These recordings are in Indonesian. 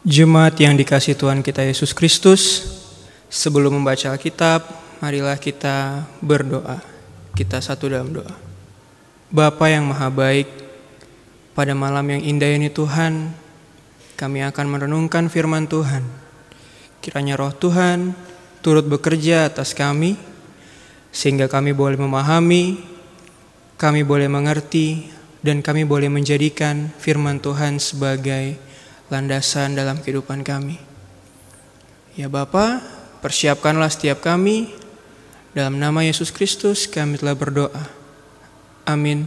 Jemaat yang dikasih Tuhan kita Yesus Kristus, sebelum membaca Alkitab, marilah kita berdoa. Kita satu dalam doa. Bapa yang maha baik, pada malam yang indah ini Tuhan, kami akan merenungkan firman Tuhan. Kiranya roh Tuhan turut bekerja atas kami, sehingga kami boleh memahami, kami boleh mengerti, dan kami boleh menjadikan firman Tuhan sebagai landasan dalam kehidupan kami. Ya Bapa, persiapkanlah setiap kami. Dalam nama Yesus Kristus kami telah berdoa. Amin.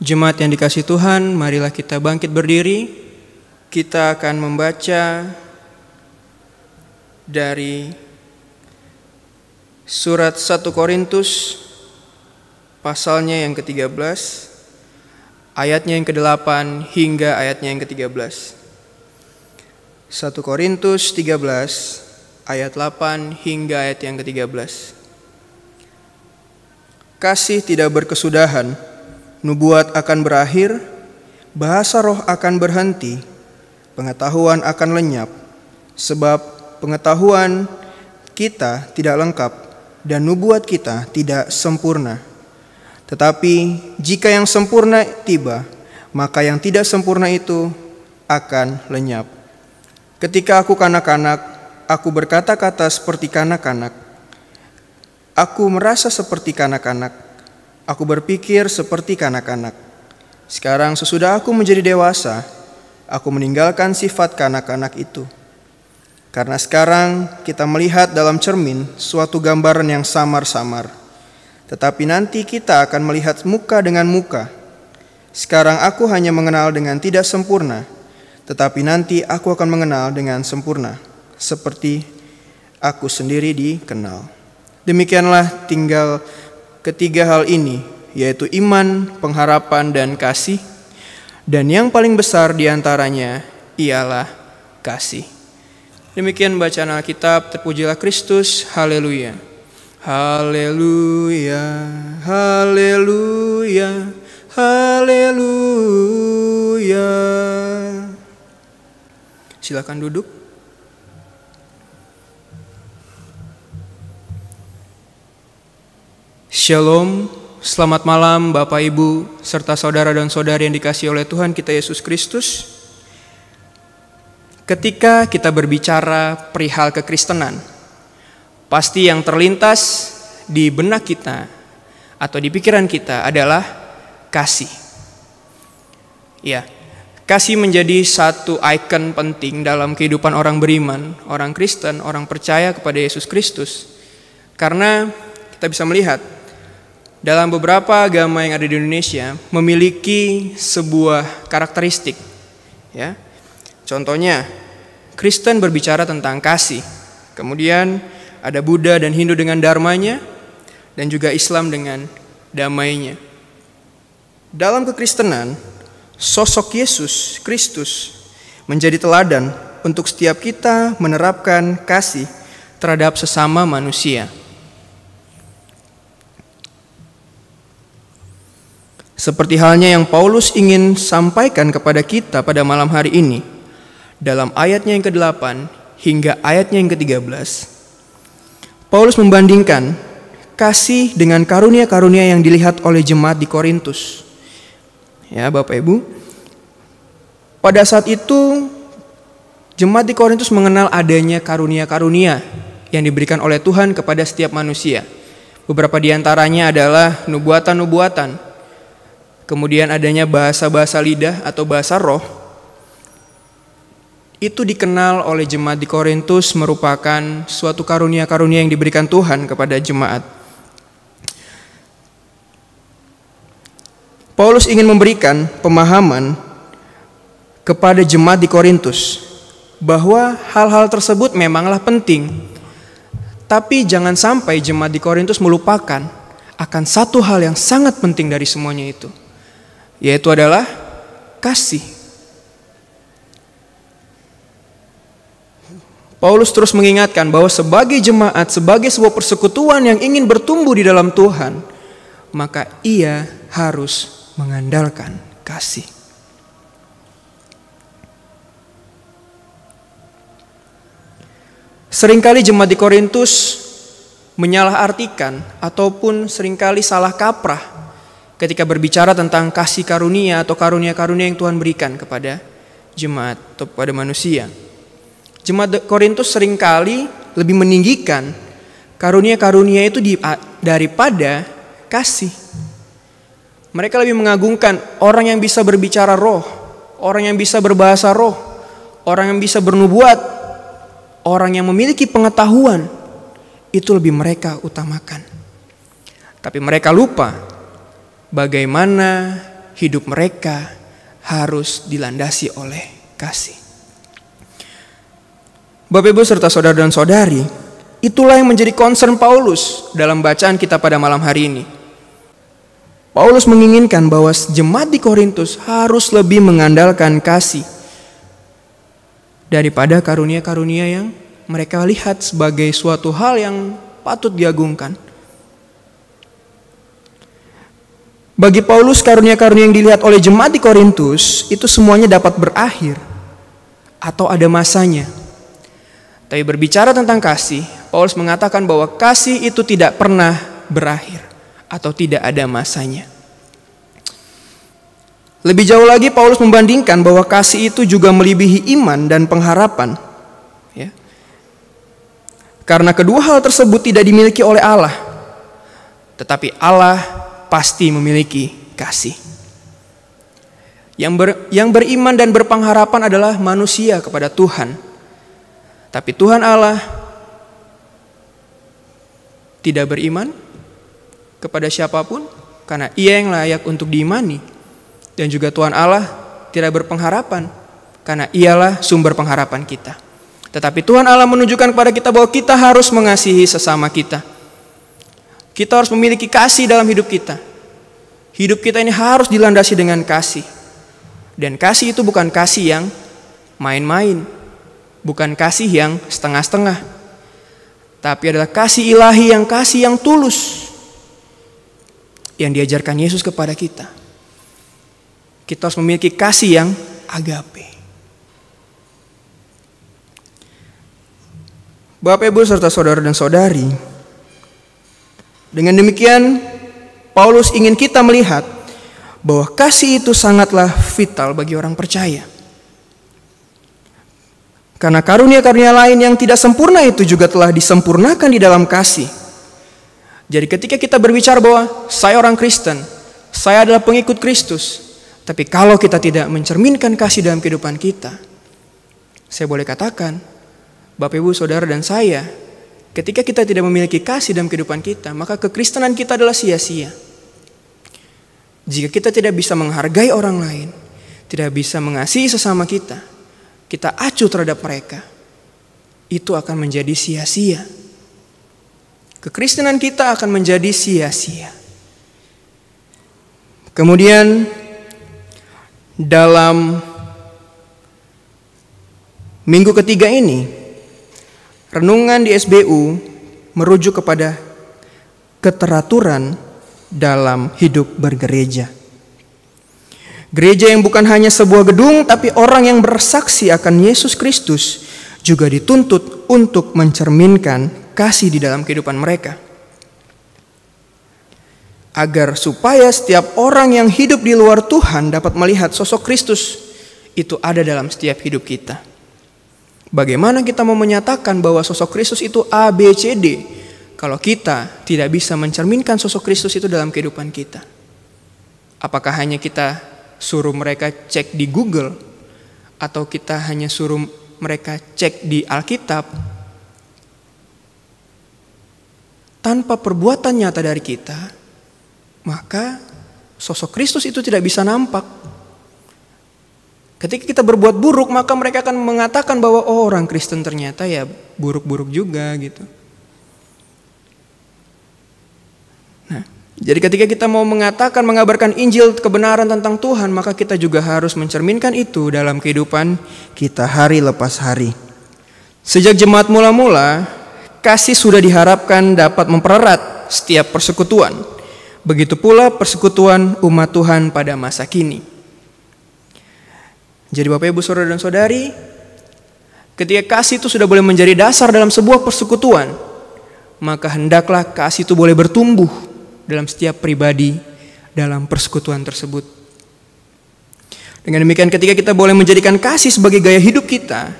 Jemaat yang dikasih Tuhan, marilah kita bangkit berdiri. Kita akan membaca dari surat 1 Korintus pasalnya yang ke-13 ayatnya yang ke-8 hingga ayatnya yang ke-13. 1 Korintus 13 ayat 8 hingga ayat yang ke-13. Kasih tidak berkesudahan, nubuat akan berakhir, bahasa roh akan berhenti, pengetahuan akan lenyap, sebab pengetahuan kita tidak lengkap dan nubuat kita tidak sempurna. Tetapi jika yang sempurna tiba, maka yang tidak sempurna itu akan lenyap. Ketika aku kanak-kanak, aku berkata-kata seperti kanak-kanak. Aku merasa seperti kanak-kanak. Aku berpikir seperti kanak-kanak. Sekarang sesudah aku menjadi dewasa, aku meninggalkan sifat kanak-kanak itu. Karena sekarang kita melihat dalam cermin suatu gambaran yang samar-samar. Tetapi nanti kita akan melihat muka dengan muka. Sekarang aku hanya mengenal dengan tidak sempurna tetapi nanti aku akan mengenal dengan sempurna, seperti aku sendiri dikenal. Demikianlah tinggal ketiga hal ini, yaitu iman, pengharapan, dan kasih. Dan yang paling besar diantaranya ialah kasih. Demikian bacaan Alkitab, terpujilah Kristus, haleluya. Haleluya, haleluya, haleluya. Silakan duduk. Shalom, selamat malam Bapak Ibu serta saudara dan saudari yang dikasih oleh Tuhan kita Yesus Kristus. Ketika kita berbicara perihal kekristenan, pasti yang terlintas di benak kita atau di pikiran kita adalah kasih. Ya, kasih menjadi satu ikon penting dalam kehidupan orang beriman, orang Kristen, orang percaya kepada Yesus Kristus. Karena kita bisa melihat dalam beberapa agama yang ada di Indonesia memiliki sebuah karakteristik. Ya. Contohnya, Kristen berbicara tentang kasih. Kemudian ada Buddha dan Hindu dengan dharmanya dan juga Islam dengan damainya. Dalam kekristenan, sosok Yesus Kristus menjadi teladan untuk setiap kita menerapkan kasih terhadap sesama manusia. Seperti halnya yang Paulus ingin sampaikan kepada kita pada malam hari ini, dalam ayatnya yang ke-8 hingga ayatnya yang ke-13, Paulus membandingkan kasih dengan karunia-karunia yang dilihat oleh jemaat di Korintus ya Bapak Ibu. Pada saat itu jemaat di Korintus mengenal adanya karunia-karunia yang diberikan oleh Tuhan kepada setiap manusia. Beberapa di antaranya adalah nubuatan-nubuatan, kemudian adanya bahasa-bahasa lidah atau bahasa roh. Itu dikenal oleh jemaat di Korintus merupakan suatu karunia-karunia yang diberikan Tuhan kepada jemaat. Paulus ingin memberikan pemahaman kepada jemaat di Korintus bahwa hal-hal tersebut memanglah penting. Tapi jangan sampai jemaat di Korintus melupakan akan satu hal yang sangat penting dari semuanya itu, yaitu adalah kasih. Paulus terus mengingatkan bahwa sebagai jemaat, sebagai sebuah persekutuan yang ingin bertumbuh di dalam Tuhan, maka ia harus mengandalkan kasih. Seringkali jemaat di Korintus menyalahartikan ataupun seringkali salah kaprah ketika berbicara tentang kasih karunia atau karunia-karunia yang Tuhan berikan kepada jemaat atau kepada manusia. Jemaat Korintus seringkali lebih meninggikan karunia-karunia itu daripada kasih. Mereka lebih mengagungkan orang yang bisa berbicara roh, orang yang bisa berbahasa roh, orang yang bisa bernubuat, orang yang memiliki pengetahuan. Itu lebih mereka utamakan. Tapi mereka lupa bagaimana hidup mereka harus dilandasi oleh kasih. Bapak Ibu serta saudara dan saudari, itulah yang menjadi concern Paulus dalam bacaan kita pada malam hari ini. Paulus menginginkan bahwa jemaat di Korintus harus lebih mengandalkan kasih daripada karunia-karunia yang mereka lihat sebagai suatu hal yang patut diagungkan. Bagi Paulus, karunia-karunia yang dilihat oleh jemaat di Korintus itu semuanya dapat berakhir atau ada masanya. Tapi berbicara tentang kasih, Paulus mengatakan bahwa kasih itu tidak pernah berakhir atau tidak ada masanya. Lebih jauh lagi Paulus membandingkan bahwa kasih itu juga melebihi iman dan pengharapan. Ya. Karena kedua hal tersebut tidak dimiliki oleh Allah. Tetapi Allah pasti memiliki kasih. Yang, ber, yang beriman dan berpengharapan adalah manusia kepada Tuhan. Tapi Tuhan Allah tidak beriman kepada siapapun karena ia yang layak untuk diimani dan juga Tuhan Allah tidak berpengharapan karena ialah sumber pengharapan kita. Tetapi Tuhan Allah menunjukkan kepada kita bahwa kita harus mengasihi sesama kita. Kita harus memiliki kasih dalam hidup kita. Hidup kita ini harus dilandasi dengan kasih. Dan kasih itu bukan kasih yang main-main. Bukan kasih yang setengah-setengah. Tapi adalah kasih ilahi yang kasih yang tulus yang diajarkan Yesus kepada kita. Kita harus memiliki kasih yang agape. Bapak, Ibu, serta saudara dan saudari, dengan demikian Paulus ingin kita melihat bahwa kasih itu sangatlah vital bagi orang percaya. Karena karunia-karunia lain yang tidak sempurna itu juga telah disempurnakan di dalam kasih. Jadi ketika kita berbicara bahwa saya orang Kristen, saya adalah pengikut Kristus, tapi kalau kita tidak mencerminkan kasih dalam kehidupan kita, saya boleh katakan, Bapak Ibu Saudara dan saya, ketika kita tidak memiliki kasih dalam kehidupan kita, maka kekristenan kita adalah sia-sia. Jika kita tidak bisa menghargai orang lain, tidak bisa mengasihi sesama kita, kita acuh terhadap mereka, itu akan menjadi sia-sia kekristenan kita akan menjadi sia-sia. Kemudian dalam minggu ketiga ini renungan di SBU merujuk kepada keteraturan dalam hidup bergereja. Gereja yang bukan hanya sebuah gedung tapi orang yang bersaksi akan Yesus Kristus juga dituntut untuk mencerminkan kasih di dalam kehidupan mereka. Agar supaya setiap orang yang hidup di luar Tuhan dapat melihat sosok Kristus itu ada dalam setiap hidup kita. Bagaimana kita mau menyatakan bahwa sosok Kristus itu A, B, C, D kalau kita tidak bisa mencerminkan sosok Kristus itu dalam kehidupan kita? Apakah hanya kita suruh mereka cek di Google atau kita hanya suruh mereka cek di Alkitab tanpa perbuatan nyata dari kita, maka sosok Kristus itu tidak bisa nampak. Ketika kita berbuat buruk, maka mereka akan mengatakan bahwa oh, orang Kristen ternyata ya buruk-buruk juga gitu. Nah, jadi ketika kita mau mengatakan mengabarkan Injil kebenaran tentang Tuhan, maka kita juga harus mencerminkan itu dalam kehidupan kita hari lepas hari. Sejak jemaat mula-mula, kasih sudah diharapkan dapat mempererat setiap persekutuan. Begitu pula persekutuan umat Tuhan pada masa kini. Jadi Bapak Ibu Saudara dan Saudari, ketika kasih itu sudah boleh menjadi dasar dalam sebuah persekutuan, maka hendaklah kasih itu boleh bertumbuh dalam setiap pribadi dalam persekutuan tersebut. Dengan demikian ketika kita boleh menjadikan kasih sebagai gaya hidup kita,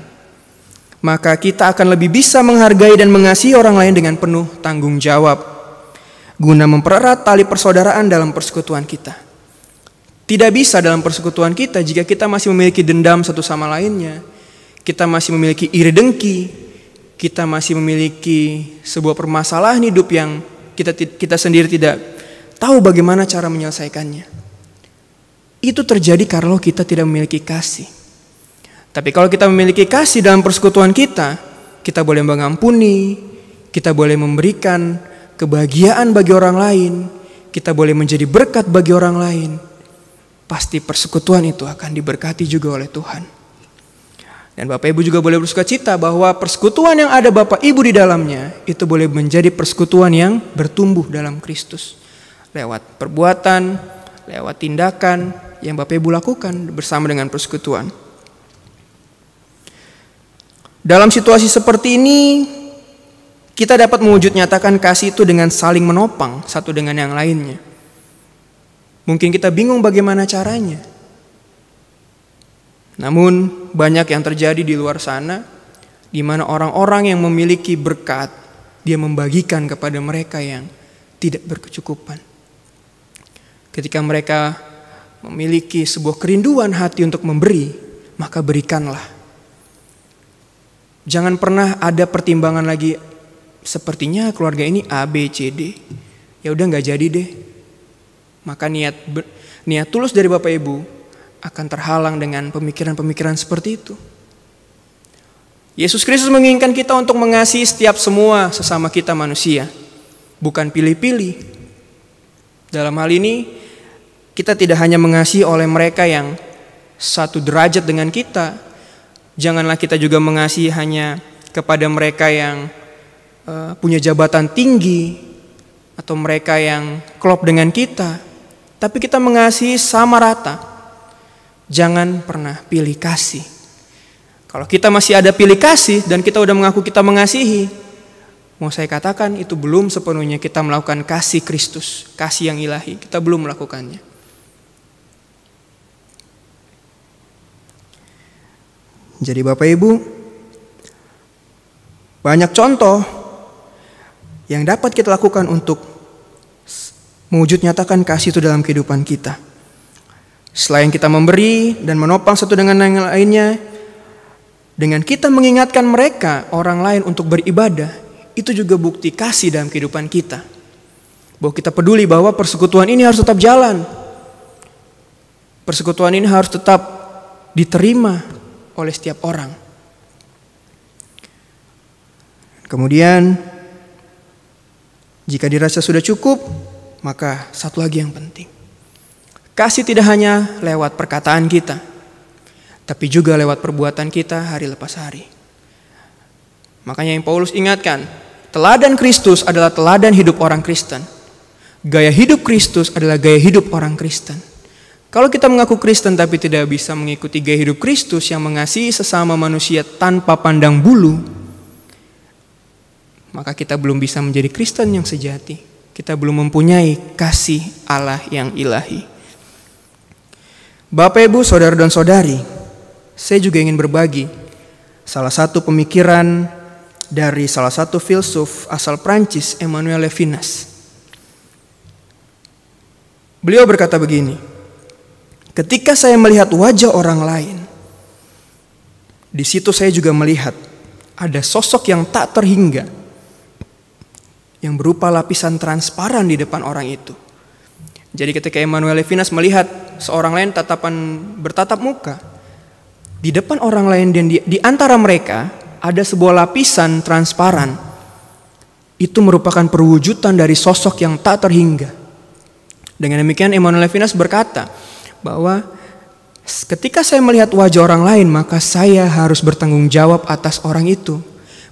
maka kita akan lebih bisa menghargai dan mengasihi orang lain dengan penuh tanggung jawab guna mempererat tali persaudaraan dalam persekutuan kita. Tidak bisa dalam persekutuan kita jika kita masih memiliki dendam satu sama lainnya, kita masih memiliki iri dengki, kita masih memiliki sebuah permasalahan hidup yang kita kita sendiri tidak tahu bagaimana cara menyelesaikannya. Itu terjadi kalau kita tidak memiliki kasih. Tapi kalau kita memiliki kasih dalam persekutuan kita, kita boleh mengampuni, kita boleh memberikan kebahagiaan bagi orang lain, kita boleh menjadi berkat bagi orang lain. Pasti persekutuan itu akan diberkati juga oleh Tuhan. Dan Bapak Ibu juga boleh bersuka cita bahwa persekutuan yang ada Bapak Ibu di dalamnya itu boleh menjadi persekutuan yang bertumbuh dalam Kristus. Lewat perbuatan, lewat tindakan yang Bapak Ibu lakukan bersama dengan persekutuan. Dalam situasi seperti ini, kita dapat mewujud nyatakan kasih itu dengan saling menopang satu dengan yang lainnya. Mungkin kita bingung bagaimana caranya. Namun banyak yang terjadi di luar sana di mana orang-orang yang memiliki berkat dia membagikan kepada mereka yang tidak berkecukupan. Ketika mereka memiliki sebuah kerinduan hati untuk memberi, maka berikanlah Jangan pernah ada pertimbangan lagi. Sepertinya keluarga ini A, B, C, D. Ya udah nggak jadi deh. Maka niat niat tulus dari Bapak Ibu akan terhalang dengan pemikiran-pemikiran seperti itu. Yesus Kristus menginginkan kita untuk mengasihi setiap semua sesama kita manusia, bukan pilih-pilih. Dalam hal ini, kita tidak hanya mengasihi oleh mereka yang satu derajat dengan kita, Janganlah kita juga mengasihi hanya kepada mereka yang uh, punya jabatan tinggi atau mereka yang klop dengan kita, tapi kita mengasihi sama rata. Jangan pernah pilih kasih. Kalau kita masih ada pilih kasih dan kita sudah mengaku kita mengasihi, mau saya katakan itu belum sepenuhnya kita melakukan kasih Kristus, kasih yang ilahi. Kita belum melakukannya. Jadi Bapak Ibu, banyak contoh yang dapat kita lakukan untuk mewujud nyatakan kasih itu dalam kehidupan kita. Selain kita memberi dan menopang satu dengan yang lainnya, dengan kita mengingatkan mereka, orang lain untuk beribadah, itu juga bukti kasih dalam kehidupan kita. Bahwa kita peduli bahwa persekutuan ini harus tetap jalan. Persekutuan ini harus tetap diterima, oleh setiap orang. Kemudian, jika dirasa sudah cukup, maka satu lagi yang penting: kasih tidak hanya lewat perkataan kita, tapi juga lewat perbuatan kita hari lepas hari. Makanya, yang Paulus ingatkan, teladan Kristus adalah teladan hidup orang Kristen. Gaya hidup Kristus adalah gaya hidup orang Kristen. Kalau kita mengaku Kristen tapi tidak bisa mengikuti gaya hidup Kristus yang mengasihi sesama manusia tanpa pandang bulu, maka kita belum bisa menjadi Kristen yang sejati. Kita belum mempunyai kasih Allah yang ilahi. Bapak, Ibu, Saudara dan Saudari, saya juga ingin berbagi salah satu pemikiran dari salah satu filsuf asal Prancis, Emmanuel Levinas. Beliau berkata begini, Ketika saya melihat wajah orang lain, di situ saya juga melihat ada sosok yang tak terhingga yang berupa lapisan transparan di depan orang itu. Jadi ketika Emmanuel Levinas melihat seorang lain tatapan bertatap muka, di depan orang lain dan di, di antara mereka ada sebuah lapisan transparan. Itu merupakan perwujudan dari sosok yang tak terhingga. Dengan demikian Emmanuel Levinas berkata, bahwa ketika saya melihat wajah orang lain, maka saya harus bertanggung jawab atas orang itu.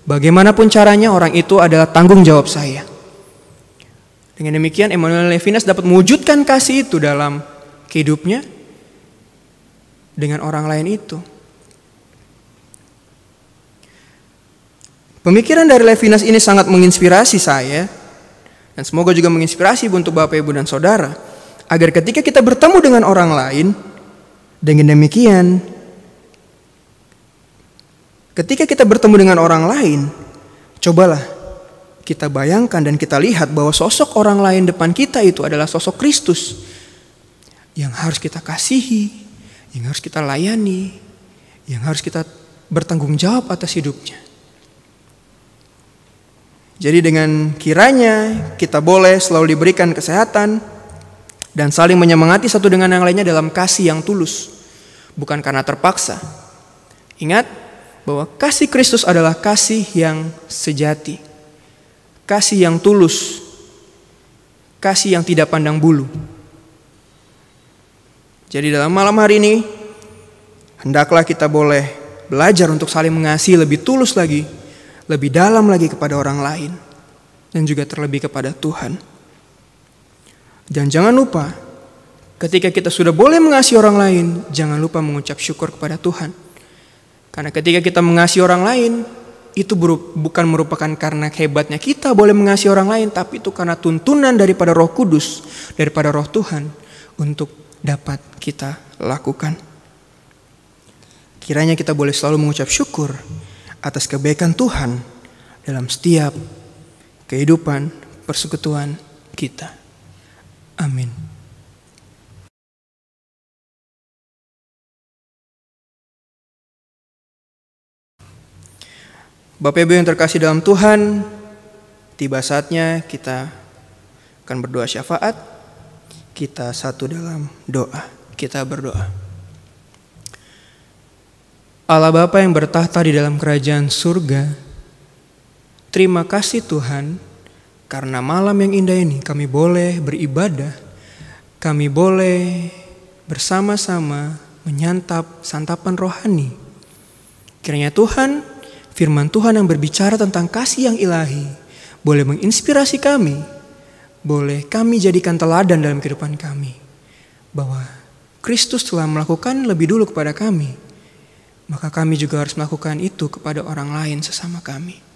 Bagaimanapun caranya, orang itu adalah tanggung jawab saya. Dengan demikian, Emmanuel Levinas dapat mewujudkan kasih itu dalam hidupnya dengan orang lain itu. Pemikiran dari Levinas ini sangat menginspirasi saya dan semoga juga menginspirasi untuk Bapak Ibu dan Saudara agar ketika kita bertemu dengan orang lain dengan demikian ketika kita bertemu dengan orang lain cobalah kita bayangkan dan kita lihat bahwa sosok orang lain depan kita itu adalah sosok Kristus yang harus kita kasihi, yang harus kita layani, yang harus kita bertanggung jawab atas hidupnya. Jadi dengan kiranya kita boleh selalu diberikan kesehatan, dan saling menyemangati satu dengan yang lainnya dalam kasih yang tulus, bukan karena terpaksa. Ingat bahwa kasih Kristus adalah kasih yang sejati, kasih yang tulus, kasih yang tidak pandang bulu. Jadi, dalam malam hari ini, hendaklah kita boleh belajar untuk saling mengasihi lebih tulus lagi, lebih dalam lagi kepada orang lain, dan juga terlebih kepada Tuhan. Dan jangan lupa, ketika kita sudah boleh mengasihi orang lain, jangan lupa mengucap syukur kepada Tuhan. Karena ketika kita mengasihi orang lain, itu bukan merupakan karena hebatnya kita boleh mengasihi orang lain, tapi itu karena tuntunan daripada Roh Kudus, daripada Roh Tuhan untuk dapat kita lakukan. Kiranya kita boleh selalu mengucap syukur atas kebaikan Tuhan dalam setiap kehidupan persekutuan kita. Amin. Bapak Ibu yang terkasih dalam Tuhan, tiba saatnya kita akan berdoa syafaat. Kita satu dalam doa. Kita berdoa. Allah Bapa yang bertahta di dalam kerajaan surga, terima kasih Tuhan karena malam yang indah ini kami boleh beribadah, kami boleh bersama-sama menyantap santapan rohani. Kiranya Tuhan, firman Tuhan yang berbicara tentang kasih yang ilahi, boleh menginspirasi kami, boleh kami jadikan teladan dalam kehidupan kami. Bahwa Kristus telah melakukan lebih dulu kepada kami, maka kami juga harus melakukan itu kepada orang lain sesama kami.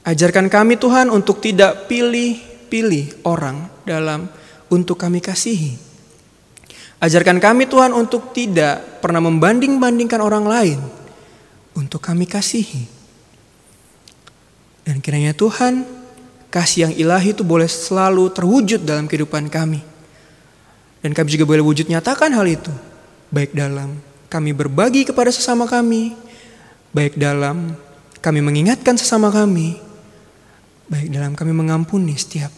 Ajarkan kami Tuhan untuk tidak pilih-pilih orang dalam untuk kami kasihi. Ajarkan kami Tuhan untuk tidak pernah membanding-bandingkan orang lain untuk kami kasihi. Dan kiranya Tuhan kasih yang ilahi itu boleh selalu terwujud dalam kehidupan kami. Dan kami juga boleh wujud nyatakan hal itu. Baik dalam kami berbagi kepada sesama kami, baik dalam kami mengingatkan sesama kami, baik dalam kami mengampuni setiap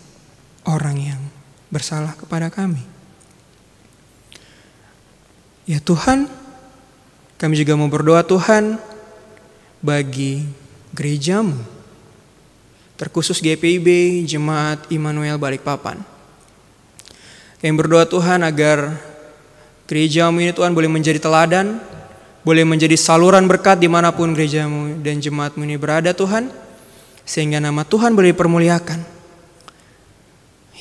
orang yang bersalah kepada kami. Ya Tuhan, kami juga mau berdoa Tuhan bagi gerejamu, terkhusus GPIB Jemaat Immanuel Balikpapan. Kami berdoa Tuhan agar gerejamu ini Tuhan boleh menjadi teladan, boleh menjadi saluran berkat dimanapun gerejamu dan jemaatmu ini berada Tuhan sehingga nama Tuhan boleh dipermuliakan.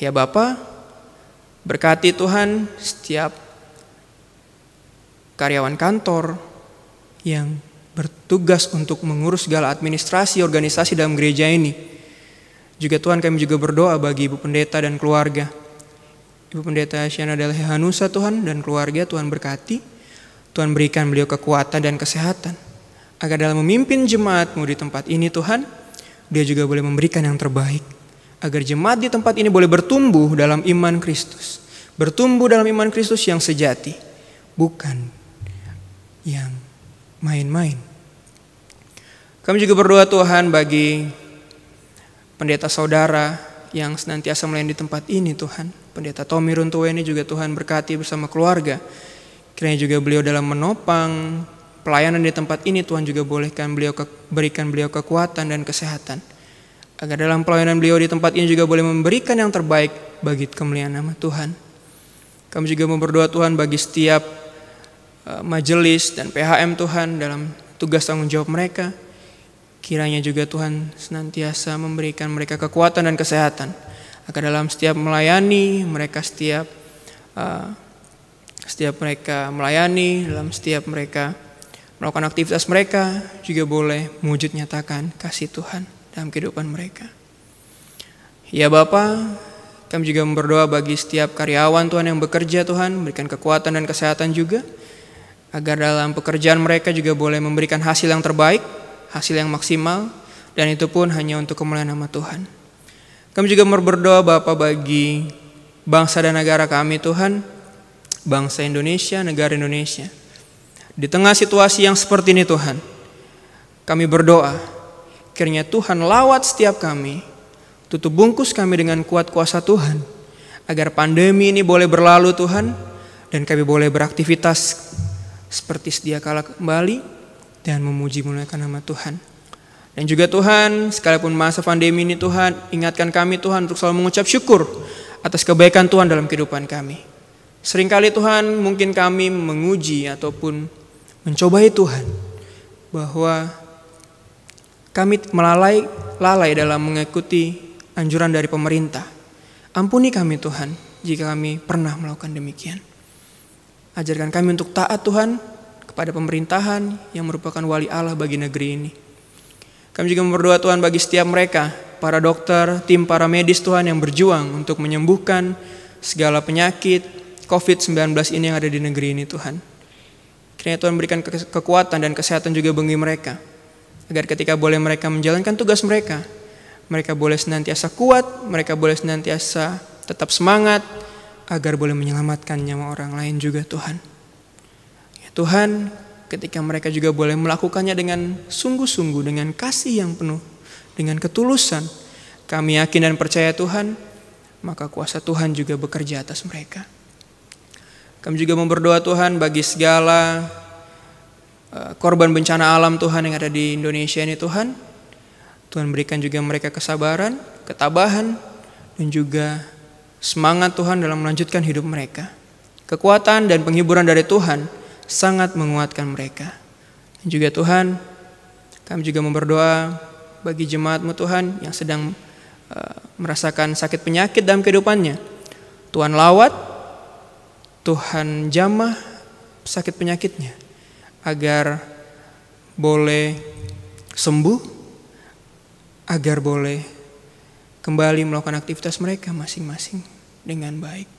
Ya Bapa, berkati Tuhan setiap karyawan kantor yang bertugas untuk mengurus segala administrasi organisasi dalam gereja ini. Juga Tuhan kami juga berdoa bagi Ibu Pendeta dan keluarga. Ibu Pendeta Syana Delhehanusa Tuhan dan keluarga Tuhan berkati. Tuhan berikan beliau kekuatan dan kesehatan. Agar dalam memimpin jemaatmu di tempat ini Tuhan, dia juga boleh memberikan yang terbaik agar jemaat di tempat ini boleh bertumbuh dalam iman Kristus, bertumbuh dalam iman Kristus yang sejati, bukan yang main-main. Kami juga berdoa Tuhan bagi pendeta saudara yang senantiasa melayani di tempat ini Tuhan. Pendeta Tommy Runtuwe ini juga Tuhan berkati bersama keluarga. Kiranya juga beliau dalam menopang pelayanan di tempat ini Tuhan juga bolehkan beliau ke, berikan beliau kekuatan dan kesehatan. Agar dalam pelayanan beliau di tempat ini juga boleh memberikan yang terbaik bagi kemuliaan nama Tuhan. Kami juga berdoa Tuhan bagi setiap eh, majelis dan PHM Tuhan dalam tugas tanggung jawab mereka. Kiranya juga Tuhan senantiasa memberikan mereka kekuatan dan kesehatan. Agar dalam setiap melayani, mereka setiap uh, setiap mereka melayani, dalam setiap mereka melakukan aktivitas mereka juga boleh mewujud nyatakan kasih Tuhan dalam kehidupan mereka. Ya Bapa, kami juga berdoa bagi setiap karyawan Tuhan yang bekerja Tuhan, berikan kekuatan dan kesehatan juga agar dalam pekerjaan mereka juga boleh memberikan hasil yang terbaik, hasil yang maksimal dan itu pun hanya untuk kemuliaan nama Tuhan. Kami juga berdoa Bapa bagi bangsa dan negara kami Tuhan, bangsa Indonesia, negara Indonesia di tengah situasi yang seperti ini Tuhan, kami berdoa, kiranya Tuhan lawat setiap kami, tutup bungkus kami dengan kuat kuasa Tuhan, agar pandemi ini boleh berlalu Tuhan, dan kami boleh beraktivitas seperti sedia kala kembali, dan memuji muliakan nama Tuhan. Dan juga Tuhan, sekalipun masa pandemi ini Tuhan, ingatkan kami Tuhan untuk selalu mengucap syukur atas kebaikan Tuhan dalam kehidupan kami. Seringkali Tuhan mungkin kami menguji ataupun mencobai Tuhan bahwa kami melalai lalai dalam mengikuti anjuran dari pemerintah. Ampuni kami Tuhan jika kami pernah melakukan demikian. Ajarkan kami untuk taat Tuhan kepada pemerintahan yang merupakan wali Allah bagi negeri ini. Kami juga berdoa Tuhan bagi setiap mereka, para dokter, tim para medis Tuhan yang berjuang untuk menyembuhkan segala penyakit COVID-19 ini yang ada di negeri ini Tuhan. Kiranya Tuhan berikan ke kekuatan dan kesehatan juga bagi mereka. Agar ketika boleh mereka menjalankan tugas mereka, mereka boleh senantiasa kuat, mereka boleh senantiasa tetap semangat, agar boleh menyelamatkan nyawa orang lain juga Tuhan. Ya Tuhan, ketika mereka juga boleh melakukannya dengan sungguh-sungguh, dengan kasih yang penuh, dengan ketulusan, kami yakin dan percaya Tuhan, maka kuasa Tuhan juga bekerja atas mereka. Kami juga memberdoa Tuhan bagi segala eh, korban bencana alam Tuhan yang ada di Indonesia ini Tuhan. Tuhan berikan juga mereka kesabaran, ketabahan, dan juga semangat Tuhan dalam melanjutkan hidup mereka. Kekuatan dan penghiburan dari Tuhan sangat menguatkan mereka. Dan juga Tuhan, kami juga memberdoa bagi jemaatmu Tuhan yang sedang uh, merasakan sakit penyakit dalam kehidupannya. Tuhan lawat Tuhan jamah sakit penyakitnya agar boleh sembuh, agar boleh kembali melakukan aktivitas mereka masing-masing dengan baik.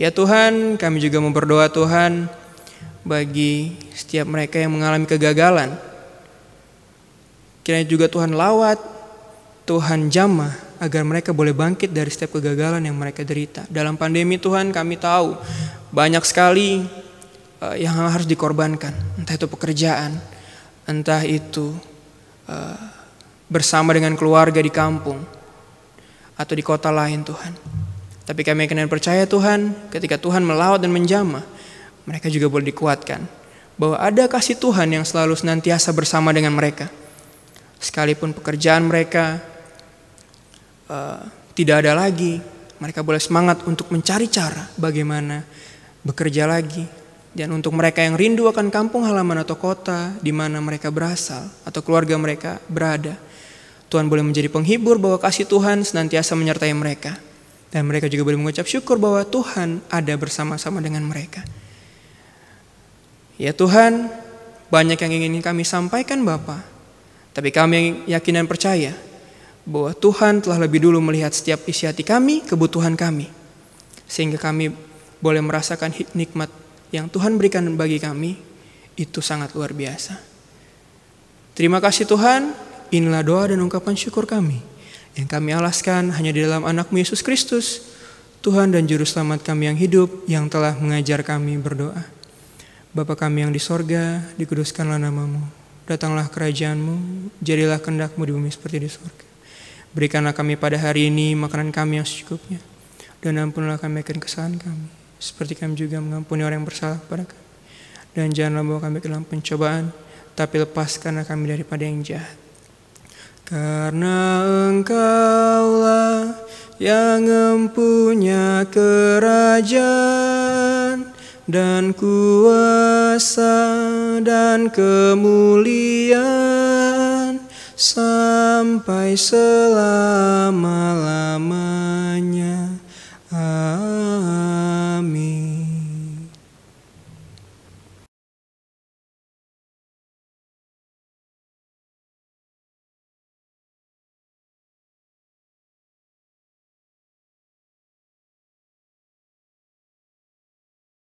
Ya Tuhan, kami juga memperdoa Tuhan bagi setiap mereka yang mengalami kegagalan. Kiranya juga Tuhan lawat, Tuhan jamah agar mereka boleh bangkit dari setiap kegagalan yang mereka derita. Dalam pandemi Tuhan kami tahu banyak sekali uh, yang harus dikorbankan, entah itu pekerjaan, entah itu uh, bersama dengan keluarga di kampung atau di kota lain Tuhan. Tapi kami akan percaya Tuhan, ketika Tuhan melawat dan menjamah, mereka juga boleh dikuatkan bahwa ada kasih Tuhan yang selalu senantiasa bersama dengan mereka. Sekalipun pekerjaan mereka, uh, tidak ada lagi, mereka boleh semangat untuk mencari cara bagaimana bekerja lagi. Dan untuk mereka yang rindu akan kampung halaman atau kota di mana mereka berasal atau keluarga mereka berada, Tuhan boleh menjadi penghibur bahwa kasih Tuhan senantiasa menyertai mereka. Dan mereka juga boleh mengucap syukur bahwa Tuhan ada bersama-sama dengan mereka. Ya Tuhan, banyak yang ingin kami sampaikan Bapak, tapi kami yakin dan percaya bahwa Tuhan telah lebih dulu melihat setiap isi hati kami, kebutuhan kami, sehingga kami boleh merasakan nikmat yang Tuhan berikan bagi kami. Itu sangat luar biasa. Terima kasih, Tuhan. Inilah doa dan ungkapan syukur kami yang kami alaskan hanya di dalam anakmu Yesus Kristus, Tuhan dan Juru Selamat kami yang hidup, yang telah mengajar kami berdoa. Bapa kami yang di sorga, dikuduskanlah namamu. Datanglah kerajaanmu, jadilah kendakmu di bumi seperti di sorga. Berikanlah kami pada hari ini makanan kami yang secukupnya. Dan ampunilah kami akan kesalahan kami. Seperti kami juga mengampuni orang yang bersalah kepada kami. Dan janganlah bawa kami ke dalam pencobaan. Tapi lepaskanlah kami daripada yang jahat. Karena engkaulah yang empunya kerajaan dan kuasa dan kemuliaan sampai selama-lamanya.